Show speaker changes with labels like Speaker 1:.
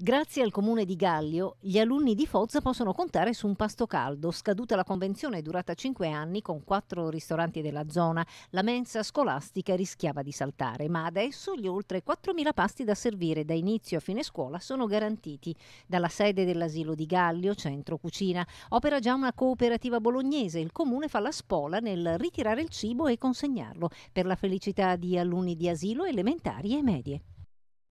Speaker 1: Grazie al comune di Gallio, gli alunni di Fozza possono contare su un pasto caldo. Scaduta la convenzione durata 5 anni con quattro ristoranti della zona, la mensa scolastica rischiava di saltare, ma adesso gli oltre 4.000 pasti da servire da inizio a fine scuola sono garantiti dalla sede dell'asilo di Gallio, centro cucina. Opera già una cooperativa bolognese, il comune fa la spola nel ritirare il cibo e consegnarlo per la felicità di alunni di asilo elementari e medie.